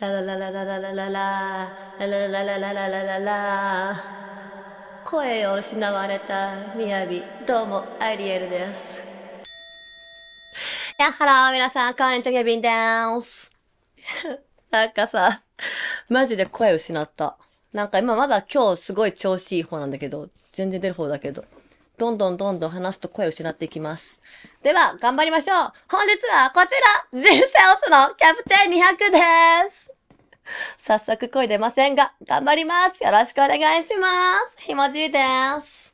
ラララララララララララララララララ声を失われたみやび、どうもアイリエルですやっはら皆さんこんにちはビンです なんかさマジで声失ったなんか今まだ今日すごい調子いい方なんだけど全然出る方だけどどんどんどんどん話すと声を失っていきます。では、頑張りましょう本日はこちら人生オスのキャプテン200です早速声出ませんが、頑張りますよろしくお願いしますひもじいです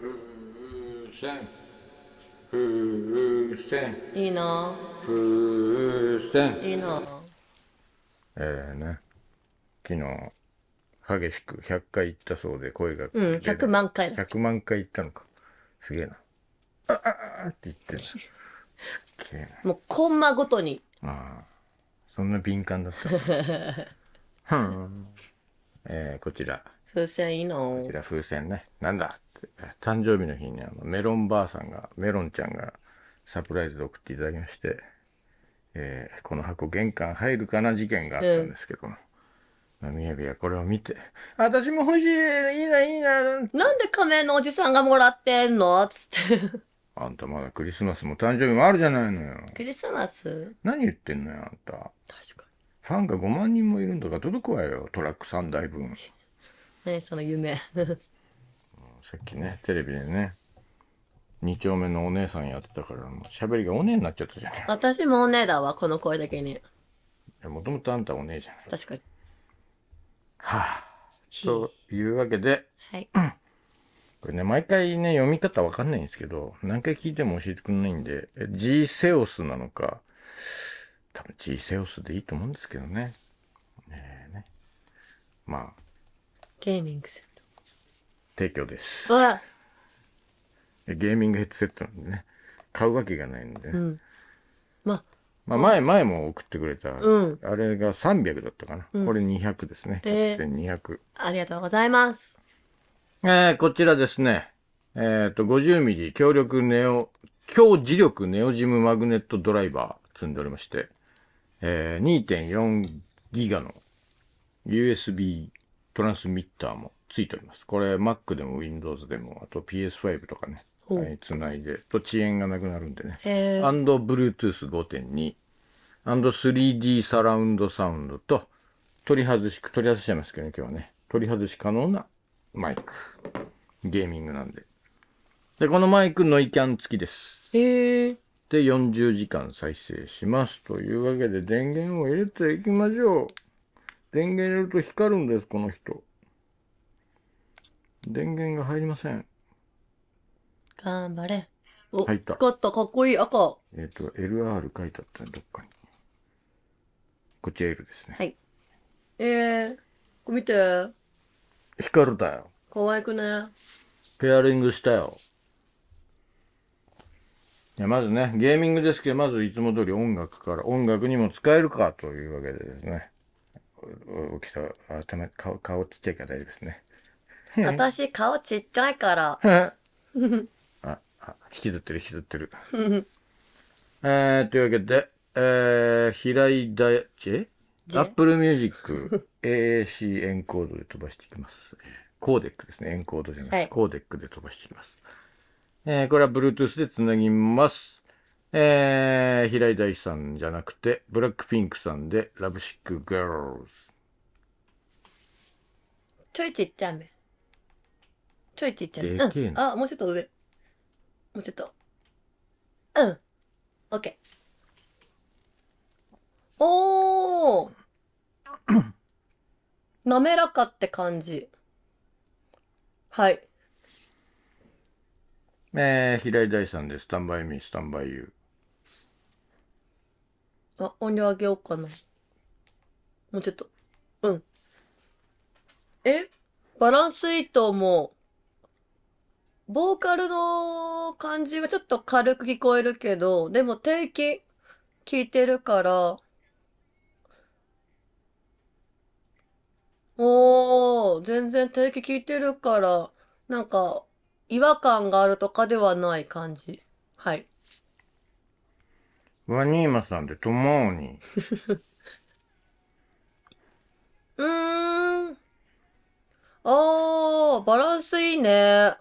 風船風船いいの風船いいのええー、ね。昨日、激しく100回言ったそうで声がうん、100万回だ。100万回言ったのかすげえなああああって言ってるすげえなもうコンマごとに。ああ、そんな敏感だった。う ん。えー、こちら、風船いいのこちら風船ね。なんだって誕生日の日にあのメロンばあさんが、メロンちゃんがサプライズで送っていただきまして、えーこの箱玄関入るかな事件があったんですけども、みやびや、これを見て、私も欲しい、いいな、いいな。なんで仮面のおじさんがもらってんのつって。あんたまだクリスマスも誕生日もあるじゃないのよ。クリスマス何言ってんのよ、あんた。確かに。ファンが5万人もいるんだから届くわよ、トラック3台分。何その夢。さっきね、テレビでね、2丁目のお姉さんやってたから、喋りがお姉になっちゃったじゃん。私もお姉だわ、この声だけに。もともとあんたお姉じゃん。確かに。はあ、というわけで、はい、これね、毎回ね、読み方わかんないんですけど、何回聞いても教えてくれないんで、G セオスなのか、多分 G セオスでいいと思うんですけどね。ねねまあ。ゲーミングセット。提供です。わゲーミングヘッドセットなんでね、買うわけがないんで、ね、うん。まあ、まあ、前、前も送ってくれた、うんあれが300だったかな。うんこれ200ですね。えー2 0 0ありがとうございます。えーこちらですね。えっ、と、50ミリ強力ネオ、強磁力ネオジムマグネットドライバー積んでおりまして、えー2.4ギガの USB トランスミッターもついております。これ Mac でも Windows でも、あと PS5 とかね、はい、つないでと遅延がなくなるんでねアンド Bluetooth5.2 アンド 3D サラウンドサウンドと取り外し取り外しちゃいますけどね今日はね取り外し可能なマイクゲーミングなんででこのマイクノイキャン付きですへえで40時間再生しますというわけで電源を入れていきましょう電源入れると光るんですこの人電源が入りません頑張れ。お、入った光った、かっこいい赤。えっ、と、LR 書いてあったね、どっかに。こっちは L ですね。はい。えー、これ見て。光るだよ。可愛くね。ペアリングしたよ。いやまずね、ゲーミングですけど、まずいつも通り音楽から、音楽にも使えるかというわけでですね。大きさ、頭、顔、顔ちっちゃいから大丈夫ですね。私、顔ちっちゃいから。引きずってる、引きずってる。えー、というわけで、えー、平井大、え a ップルミュージック AAC エンコードで飛ばしていきます。コーデックですね。エンコードじゃなくて、はい、コーデックで飛ばしていきます。えー、これは Bluetooth でつなぎます。えー、平井大さんじゃなくて、ブラックピンクさんで、ラブシックガールズ。ちょいちっちゃめ。ちょいちっちゃめ。うん、あ、もうちょっと上。もうちょっと。うん。オッケー。おー 滑らかって感じ。はい。えー、平井大さんでスタンバイミー、スタンバイユー。あ、音量上げようかな。もうちょっと。うん。えバランスいいと思う。ボーカルの感じはちょっと軽く聞こえるけど、でも定期聞いてるから、おー、全然定期聞いてるから、なんか、違和感があるとかではない感じ。はい。ワニーマさんでともに。うーん。あー、バランスいいね。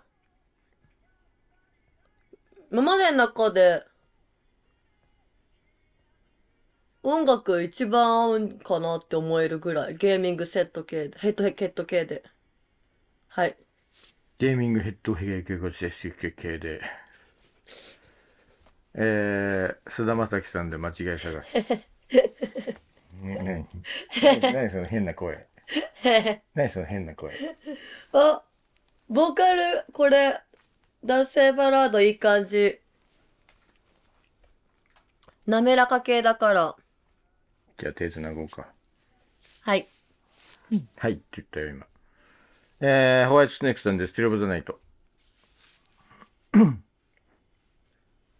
今までの中で、音楽一番合うんかなって思えるぐらい。ゲーミングセット系で、ヘッドヘッド系で。はい。ゲーミングヘッドヘッド系で。えー、菅田将暉さんで間違い探し。何 何その変な声。何その変な声。あ、ボーカル、これ、男性バラードいい感じ。滑らか系だから。じゃあ手繋ごうか。はい。はいって言ったよ、今。えー、ホワイトスネークさんです。ティロブザナイト。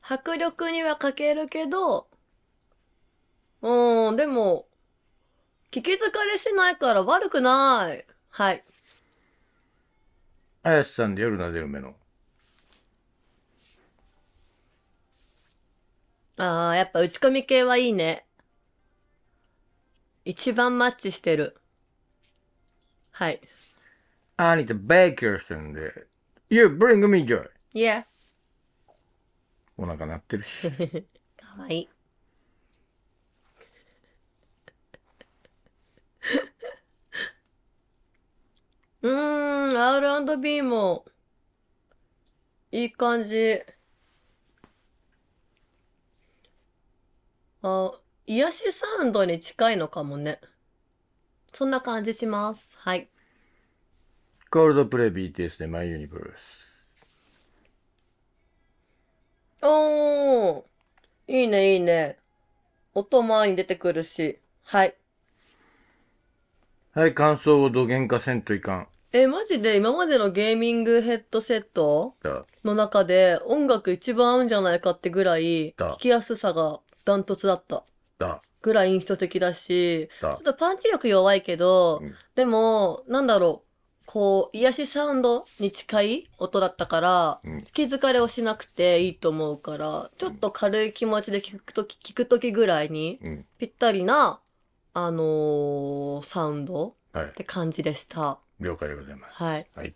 迫力には欠けるけど、うん、でも、聞き疲れしないから悪くない。はい。あやしさんで夜なぜ梅の。ああ、やっぱ打ち込み系はいいね。一番マッチしてる。はい。I need to beg your s o n で。You bring me joy. Yeah. お腹鳴ってるし。かわいい。うーん、R&B も、いい感じ。あ、癒しサウンドに近いのかもね。そんな感じします。はい。コールドプレイ BTS でマイユニバース。おー。いいね、いいね。音前に出てくるし。はい。はい、感想をどげんかせんといかん。え、マジで今までのゲーミングヘッドセットの中で音楽一番合うんじゃないかってぐらい聞きやすさがダントツだった。だ。ぐらい印象的だし、ちょっとパンチ力弱いけど、うん、でも、なんだろう、こう、癒しサウンドに近い音だったから、うん、気づかれをしなくていいと思うから、ちょっと軽い気持ちで聞くとき、聞くときぐらいに、ぴったりな、あのー、サウンドって感じでした。はい、了解でございます。はい。はい、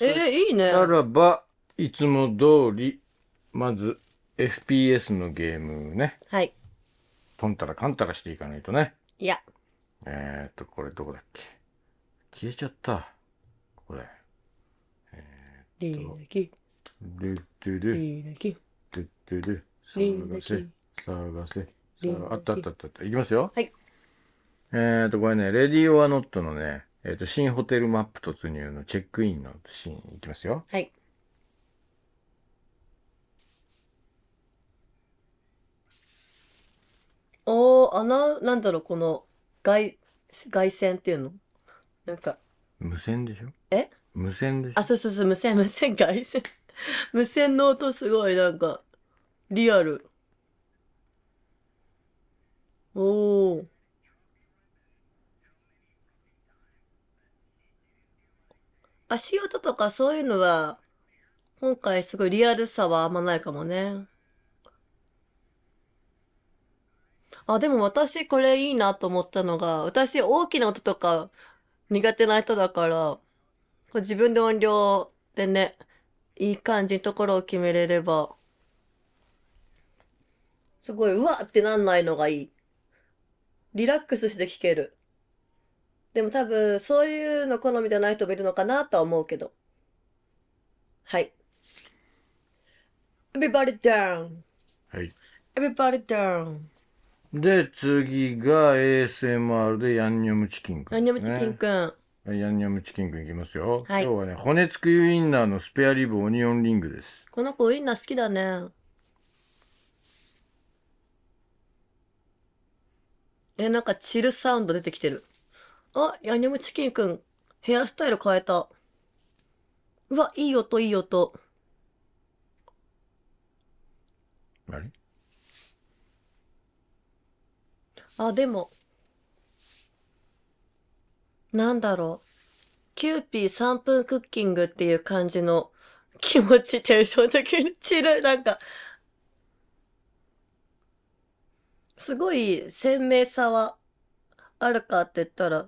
えー、いいね。ならば、いつも通り、まず、FPS のゲームね、はい。とんたらかんたらしていかないとね。いや、えーっと、これどこだっけ消えちゃった。これ。えーナキ、ルッドゥルッリーナキ、ドゥルリー探せキ、。探せ。あったあったあったあった。いきますよ。はい。えーっと、これね、レディオアノットのね、えーっと、新ホテルマップ突入のチェックインのシーンいきますよ。はい。の穴、なんだろう、この外、外線っていうのなんか、無線でしょえ無線でしょあ、そうそうそう、無線、無線、外線。無線の音すごい、なんか、リアル。おお。足音とかそういうのは、今回すごいリアルさはあんまないかもね。あ、でも私これいいなと思ったのが、私大きな音とか苦手な人だから、自分で音量でね、いい感じのところを決めれれば、すごい、うわってなんないのがいい。リラックスして聴ける。でも多分、そういうの好みじゃない人もいるのかなとは思うけど。はい。Everybody down! はい。Everybody down! で、次が ASMR でヤンニョムチキンくん、ヤンニョムチキンくん。はいヤンニョムチキンくんいきますよ。はい今日はね、骨付きウインナーのスペアリブオニオンリングです。この子ウインナー好きだね。え、なんかチルサウンド出てきてる。あ、ヤンニョムチキンくん、ヘアスタイル変えた。うわ、いい音、いい音。あれあ、でも、なんだろう。キューピー3分クッキングっていう感じの気持ち、テンション的に散る。なんか、すごい鮮明さはあるかって言ったら、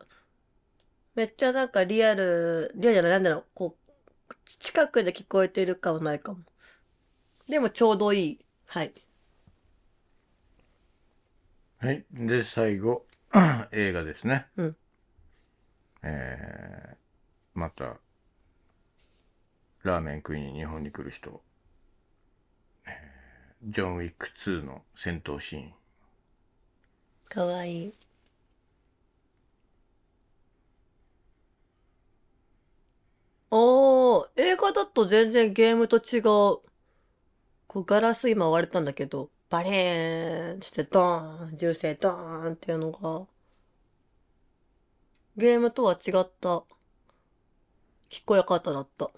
めっちゃなんかリアル、リアルじゃない、なんだろう、こう、近くで聞こえてるかもないかも。でもちょうどいい。はい。はい。で、最後、映画ですね。うん、えー、また、ラーメン食いに日本に来る人、えー、ジョン・ウィック2の戦闘シーン。かわいい。おー、映画だと全然ゲームと違う。こうガラス今割れたんだけど。バレーンつってドーン銃声ドーンっていうのが、ゲームとは違った、聞こえ方だった。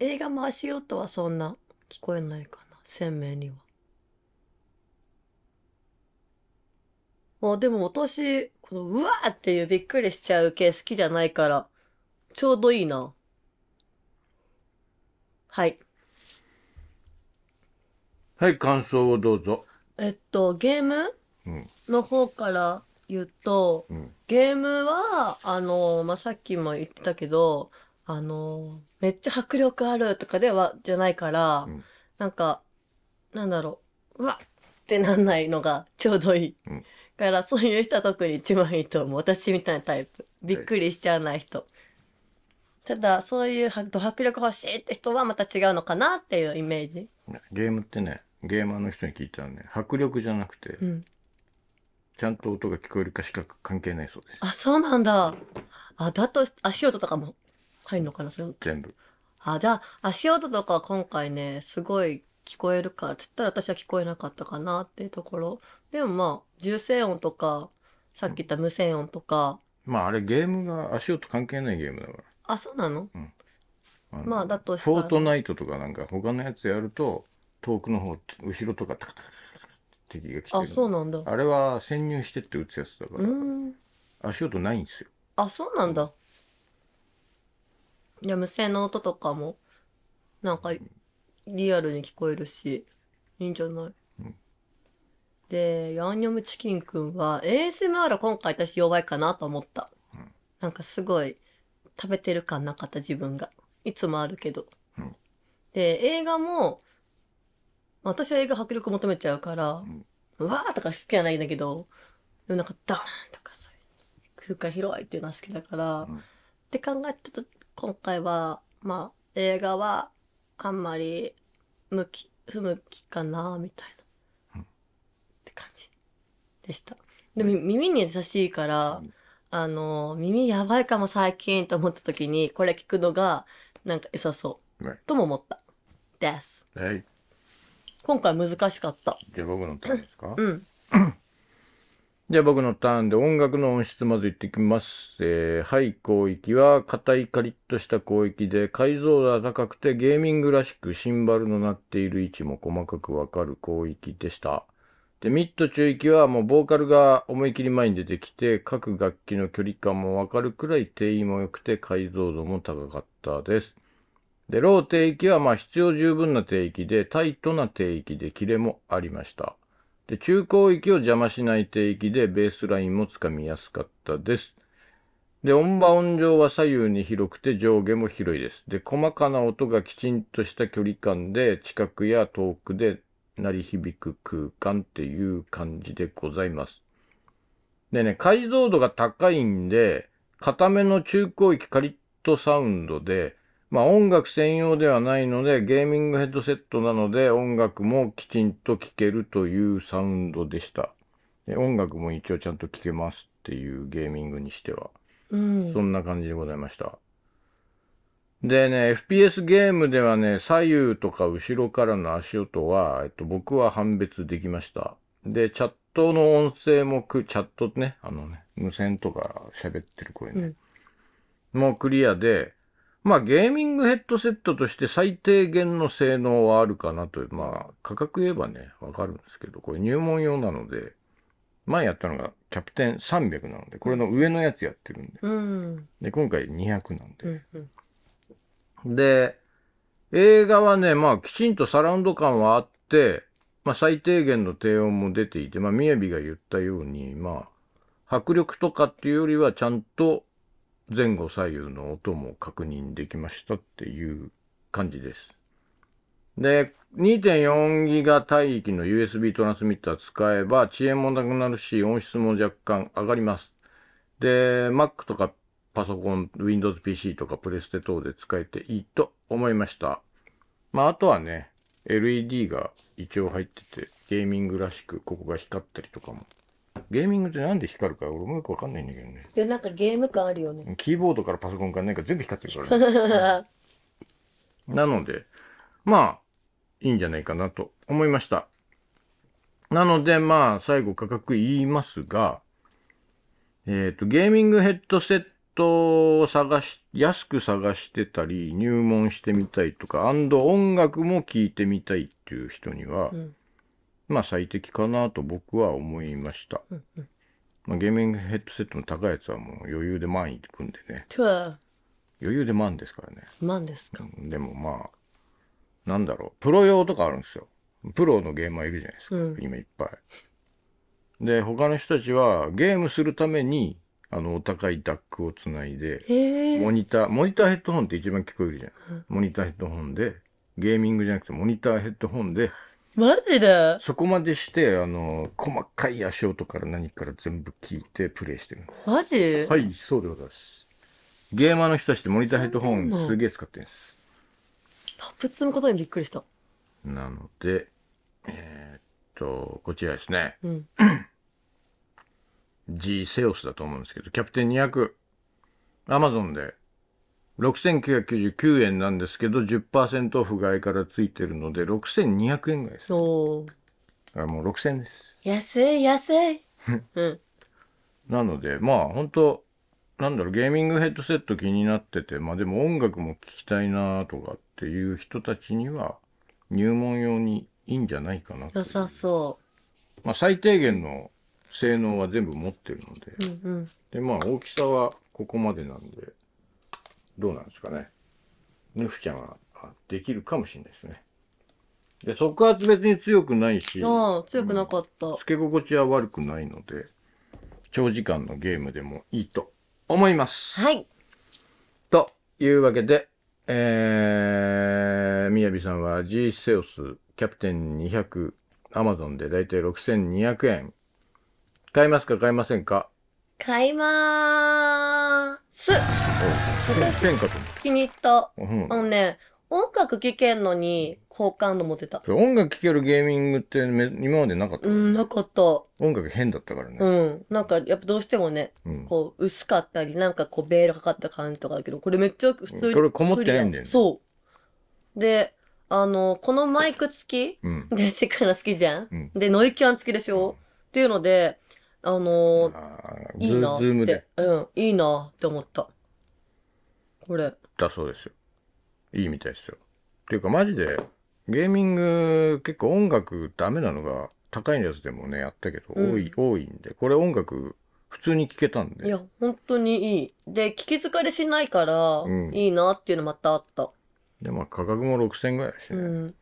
映画よう音はそんな聞こえないかな、鮮明には。まあでも私、このうわーっていうびっくりしちゃう系好きじゃないから、ちょうどいいな。はい。はい感想をどうぞえっとゲームの方から言うと、うんゲームはあの、まあ、さっきも言ってたけどあのめっちゃ迫力あるとかではじゃないから、うんなんかなんだろううわっってなんないのがちょうどいい、うんからそういう人は特に一番いいと思う私みたいなタイプびっくりしちゃわない人、ただそういうド迫力欲しいって人はまた違うのかなっていうイメージゲームってねゲーマーの人に聞いたらね迫力じゃなくて、うん、ちゃんと音が聞こえるかしか関係ないそうですあそうなんだあだと足音とかも入るのかなそれ全部あじゃあ足音とか今回ねすごい聞こえるかっつったら私は聞こえなかったかなっていうところでもまあ重声音とかさっき言った無声音とか、うん、まああれゲームが足音関係ないゲームだからあそうなの、うん、あのまあだとしたらフォートナイトとかなんか他のやつやると遠くの方後ろとかタカタカタカ敵が来てあそうなんだあれは潜入してって撃つやつだから足音ないんですよあそうなんだいや無線の音とかもなんかリアルに聞こえるしいいんじゃない、うんでヤンニョムチキンくんは ASMR 今回私弱いかなと思った、うんなんかすごい食べてる感なかった自分がいつもあるけど、うんで映画も私は映画迫力求めちゃうから、うわーとか好きじゃないんだけど、なんかダーンとかそういう空間広いっていうのは好きだから、うんって考えてちと今回は、まあ映画はあんまり向き、不向きかなみたいな、って感じでした。でも耳に優しいから、うんあの、耳やばいかも最近と思った時にこれ聞くのがなんか良さそう。とも思った。です。はい。今回難しかった。じゃあ僕のターンですかうん。じゃあ僕のターンで音楽の音質まずいってきます。えー、はい、広域は硬いカリッとした広域で解像度は高くてゲーミングらしくシンバルの鳴っている位置も細かくわかる広域でした。で、ミッド中域はもうボーカルが思い切り前に出てきて各楽器の距離感もわかるくらい定位も良くて解像度も高かったです。で、ロー低域はまあ必要十分な低域で、タイトな低域でキレもありました。で、中高域を邪魔しない低域で、ベースラインもつかみやすかったです。で、音場音上は左右に広くて上下も広いです。で、細かな音がきちんとした距離感で、近くや遠くで鳴り響く空間っていう感じでございます。でね、解像度が高いんで、固めの中高域カリッとサウンドで、まあ、音楽専用ではないので、ゲーミングヘッドセットなので、音楽もきちんと聴けるというサウンドでした。音楽も一応ちゃんと聴けますっていうゲーミングにしては。うん、そんな感じでございました。でね、FPS ゲームではね、左右とか後ろからの足音は、えっと、僕は判別できました。で、チャットの音声もく、チャットね、あのね、無線とか喋ってる声ね、うん、もうクリアで、まあゲーミングヘッドセットとして最低限の性能はあるかなとまあ価格言えばね、わかるんですけど、これ入門用なので、前やったのがキャプテン300なので、これの上のやつやってるんで。うん、で、今回200なんで。うんうん、で、映画はね、まあきちんとサラウンド感はあって、まあ最低限の低音も出ていて、まあ宮城が言ったように、まあ迫力とかっていうよりはちゃんと前後左右の音も確認できましたっていう感じです。で、2.4ギガ帯域の USB トランスミッター使えば遅延もなくなるし、音質も若干上がります。で、Mac とかパソコン、Windows PC とかプレステ等で使えていいと思いました。まあ、あとはね、LED が一応入ってて、ゲーミングらしくここが光ったりとかもゲーミングってなんで光るか俺もよくわかんないんだけどねいやなんかゲーム感あるよねキーボードからパソコンからなんか全部光ってるからねなのでまあいいんじゃないかなと思いましたなのでまあ最後価格言いますがえっ、ー、とゲーミングヘッドセットを探し安く探してたり入門してみたいとか音楽も聴いてみたいっていう人には、うんまあ最適かなと僕は思いました。まあ、ゲーミングヘッドセットの高いやつはもう余裕で万いくんでね。余裕で万ですからね。万ですか。でもまあ、なんだろう。プロ用とかあるんですよ。プロのゲーマーいるじゃないですか。今いっぱい。で、他の人たちはゲームするために、あの、お高いダックをつないで、モニター、モニターヘッドホンって一番聞こえるじゃん、モニターヘッドホンで、ゲーミングじゃなくてモニターヘッドホンで、マジでそこまでして、あの、細かい足音から何から全部聞いてプレイしてるマジはい、そうでございます。ゲーマーの人たちってモニターヘッドホンすげえ使ってるんです。タップツのことにびっくりした。なので、えー、っと、こちらですね。うん。G セオスだと思うんですけど、キャプテン200、アマゾンで6999円なんですけど、10%オフ外からついてるので、6200円ぐらいです。あもう6000円です。安い、安い。うん。なので、まあ、本当なんだろう、ゲーミングヘッドセット気になってて、まあでも音楽も聴きたいなとかっていう人たちには、入門用にいいんじゃないかな良さそう。まあ、最低限の性能は全部持ってるので、うんうん、で、まあ、大きさはここまでなんで、どうなんですかね。ヌフちゃんはできるかもしれないですね。で、速圧別に強くないし、ああ、強くなかった。つけ心地は悪くないので、長時間のゲームでもいいと思います。はい。というわけで、えー、みやびさんは G セオスキャプテン200、アマゾンでだいたい6200円。買いますか買いませんか買いまーす。気に入った。うん、あのね、音楽聴けんのに好感度持てた。音楽聴けるゲーミングって今までなかったうん、なかった。音楽変だったからね。うん。なんか、やっぱどうしてもね、うん、こう、薄かったり、なんかこう、ベールかかった感じとかだけど、これめっちゃ普通に。これこもってないんだよね。そう。で、あの、このマイク付き、うん、で、シックな好きじゃん、うん、で、ノイキャン付きでしょ、うん、っていうので、あのー、いいなって。うん、いいなって思った。これ。だそうですよ。いいみたいですよ。っていうかマジで、ゲーミング結構音楽ダメなのが高いやつでもね、やったけど、うん多い、多いんで、これ音楽普通に聴けたんでいや、本当にいい。で、聞き疲れしないから、うんいいなっていうのまたあった。で、まあ価格も6000円ぐらいだしうね。ん。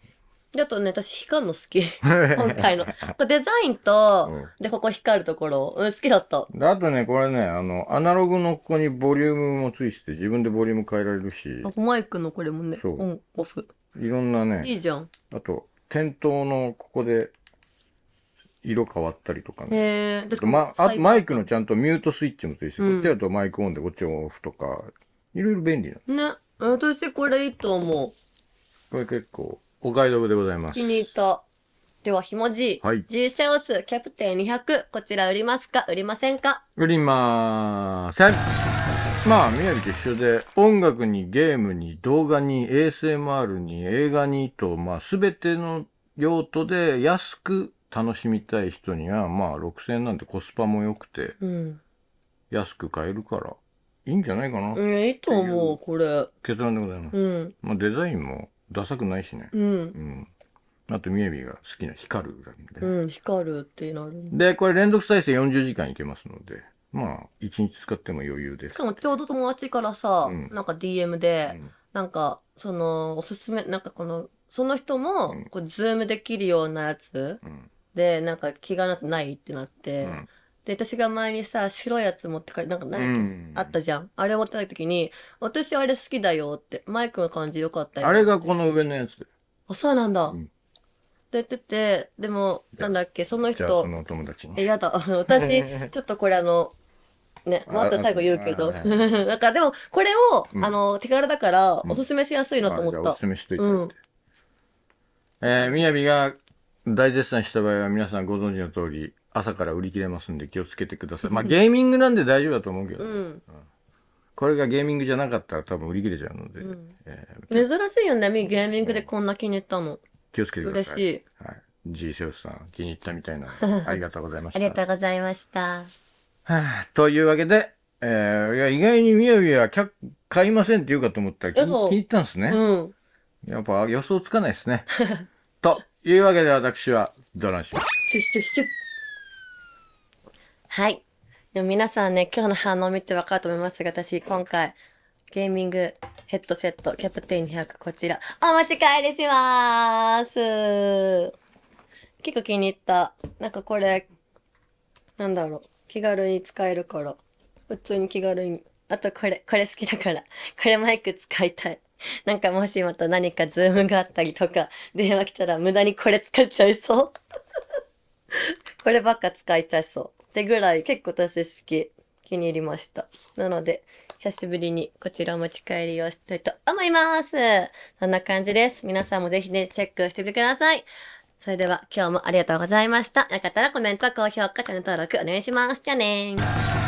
あとね、私、光るの好き。今 回の。デザインと、で、ここ光るところ、うん、好きだった。あとね、これね、あの、アナログのここにボリュームもついてて、自分でボリューム変えられるし。マイクのこれもね、オン、オフ。いろんなね。いいじゃん。あと、店頭のここで、色変わったりとかね。へえ。ま、あとマイクのちゃんとミュートスイッチもついてて、うん、こっちだとマイクオンでこっちオフとか、いろいろ便利な。ね。私、これいいと思う。これ結構。お買い得でございます。気に入った。では、ひもじはい。G セオス、キャプテン200。こちら売りますか売りませんか売りまーせん。まあ、宮城と一緒で、音楽にゲームに動画に ASMR に映画にと、まあ、すべての用途で安く楽しみたい人には、まあ、6000円なんてコスパも良くて、うん、安く買えるから、いいんじゃないかな。うん、いいと思う、これ。結論でございます。うん。まあ、デザインもダサくないしね。うん。あと、みやびが好きな光るだけで、うん、光るってなる。で、これ連続再生40時間いけますので、まあ、1日使っても余裕です。しかも、ちょうど友達からさ、うん、なんか DM で、うん、なんか、その、おすすめ、なんかこの、その人も、こう、ズームできるようなやつ、うん、で、なんか気がないってなって、うんで、私が前にさ、白いやつ持って帰って、なんか何、うんあったじゃん。あれ持ってない時に、私あれ好きだよって、マイクの感じよかったよ。あれがこの上のやつ。あ、そうなんだ。うんってて、でも、なんだっけ、そのじゃあ、人そ、のお友達え、やだ。私、ちょっとこれあの、ね、ま た最後言うけど。だか なんかでも、これを、うんあの、手軽だから、おすすめしやすいなと思った。おっすすた。めしといて。うん。えー、みやびが大絶賛した場合は皆さんご存知の通り、朝から売り切れますんで気をつけてください。まあ、ゲーミングなんで大丈夫だと思うけど、ねうん、これがゲーミングじゃなかったら多分売り切れちゃうので。うんえー、珍しいよね、ゲーミングでこんな気に入ったの。気をつけてください。嬉しい。はい。G セオスさん、気に入ったみたいな。ありがとうございました。ありがとうございました。というわけで、えー、いや、意外にみやびは買いませんって言うかと思ったら気気に入ったんですね。うん。やっぱ予想つかないですね。というわけで私は、ドランします。シュッシュッシュッ。はい。でも皆さんね、今日の反応を見てわかると思いますが、私、今回、ゲーミングヘッドセット、キャプテン200、こちら、お持ち帰りしまーす結構気に入った。なんかこれ、なんだろう、気軽に使えるから、普通に気軽に。あとこれ、これ好きだから、これマイク使いたい。なんかもしまた何かズームがあったりとか、電話来たら無駄にこれ使っちゃいそう。こればっか使いちゃいそう。ってぐらい結構私好き。気に入りました。なので、久しぶりにこちらを持ち帰りをしたいと思います。そんな感じです。皆さんもぜひね、チェックしてみてください。それでは今日もありがとうございました。よかったらコメント、高評価、チャンネル登録お願いします。じゃあねー。